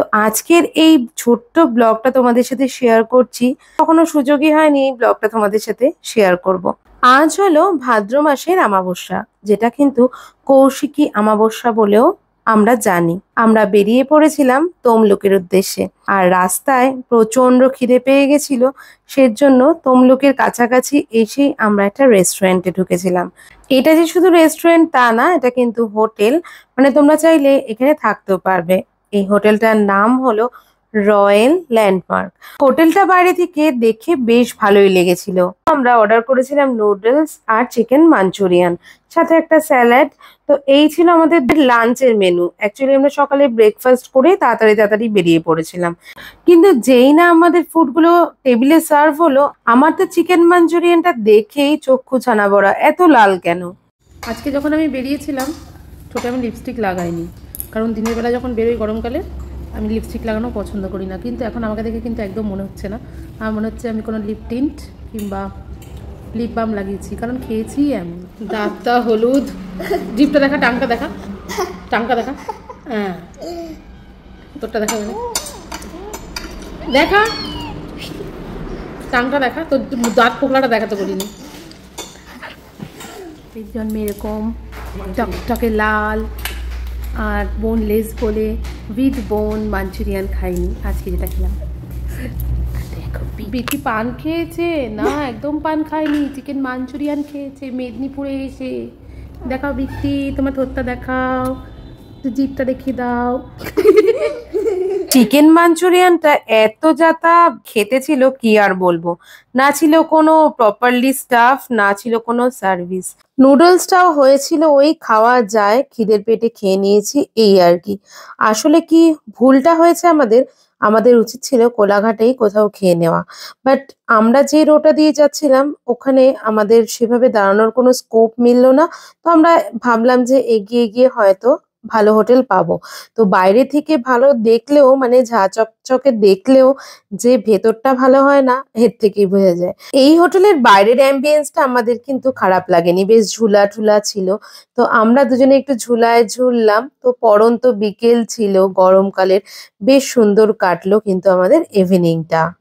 তো আজকের এই ছোট্ট ব্লগটা তোমাদের সাথে শেয়ার করছি কখনো সুযোগই হয়নি এই ব্লগটা তোমাদের সাথে শেয়ার করব। আজ হলো ভাদ্র মাসের আমাবস্যা যেটা কিন্তু কৌশিকী আমাবস্যা বলেও আমরা জানি আমরা বেরিয়ে পড়েছিলাম তমলুকের উদ্দেশ্যে আর রাস্তায় প্রচন্ড খিদে পেয়ে গেছিল সেজন্য তমলুকের কাছাকাছি এসেই আমরা একটা রেস্টুরেন্টে ঢুকেছিলাম এটা যে শুধু রেস্টুরেন্ট তা না এটা কিন্তু হোটেল মানে তোমরা চাইলে এখানে থাকতেও পারবে এই হোটেলটার নাম হলো রয়েল ল্যান্ডমার্ক হোটেলটা বাইরে থেকে দেখে বেশ ভালোই লেগেছিল আমরা অর্ডার করেছিলাম নুডলস আর চিকেন মাঞ্চুরিয়ান সাথে একটা স্যালাড তো এই ছিল আমাদের লাঞ্চের মেনু অ্যাকচুয়ালি আমরা সকালে ব্রেকফাস্ট করে তাড়াতাড়ি তাড়াতাড়ি বেরিয়ে পড়েছিলাম কিন্তু যেই না আমাদের ফুডগুলো টেবিলে সার্ভ হলো আমার তো চিকেন মাঞ্চুরিয়ানটা দেখেই চক্ষু ছানা বড়া এত লাল কেন আজকে যখন আমি বেরিয়েছিলাম ছোট আমি লিপস্টিক লাগাইনি কারণ দিনের বেলা যখন বেরোই গরমকালে আমি লিপস্টিক লাগানো পছন্দ করি না কিন্তু এখন আমাকে দেখে কিন্তু একদম মনে হচ্ছে না আমার মনে হচ্ছে আমি কোনো লিপ টিন্ট কিংবা লিপ বাম লাগিয়েছি কারণ খেয়েছি আমি দাঁতটা হলুদ ডিপটা দেখা টাঙ্কা দেখা টাঙ্কা দেখা হ্যাঁ তোরটা দেখা দেখা টাঙ্কা দেখা তোর দাঁত পোকলাটা দেখাতে বলিনি জন্মে এরকম টকটকে লাল আর বোনলেস বলে উইথ বোন মাঞ্চুরিয়ান খাইনি আজকে যেটা খেলাম বিটি পান খেয়েছে না একদম পান খায়নি চিকেন মাঞ্চুরিয়ান খেয়েছে মেদিনীপুরে এসে দেখাও বিটি তোমার থোত্তা দেখাও জিপটা দেখি দাও চিকেন মাঞ্চুরিয়ানটা এত যাতা খেতে ছিল কি আর বলবো না ছিল কোনো প্রপারলি স্টাফ না ছিল কোনো সার্ভিস নুডলসটাও হয়েছিল ওই খাওয়া যায় খিদের পেটে খেয়ে নিয়েছি এই আর কি আসলে কি ভুলটা হয়েছে আমাদের আমাদের উচিত ছিল কোলাঘাটেই কোথাও খেয়ে নেওয়া বাট আমরা যে রোটা দিয়ে যাচ্ছিলাম ওখানে আমাদের সেভাবে দাঁড়ানোর কোনো স্কোপ মিলল না তো আমরা ভাবলাম যে এগিয়ে গিয়ে হয়তো ভালো হোটেল পাবো তো বাইরে থেকে ভালো দেখলেও মানে ঝা চকচকে দেখলেও যে ভেতরটা ভালো হয় না এর থেকেই বোঝা যায় এই হোটেলের বাইরের অ্যাম্বিয়েন্সটা আমাদের কিন্তু খারাপ লাগেনি বেশ ঝুলা ঠুলা ছিল তো আমরা দুজনে একটু ঝুলায় ঝুললাম তো পরন্ত বিকেল ছিল গরমকালের বেশ সুন্দর কাটলো কিন্তু আমাদের ইভিনিংটা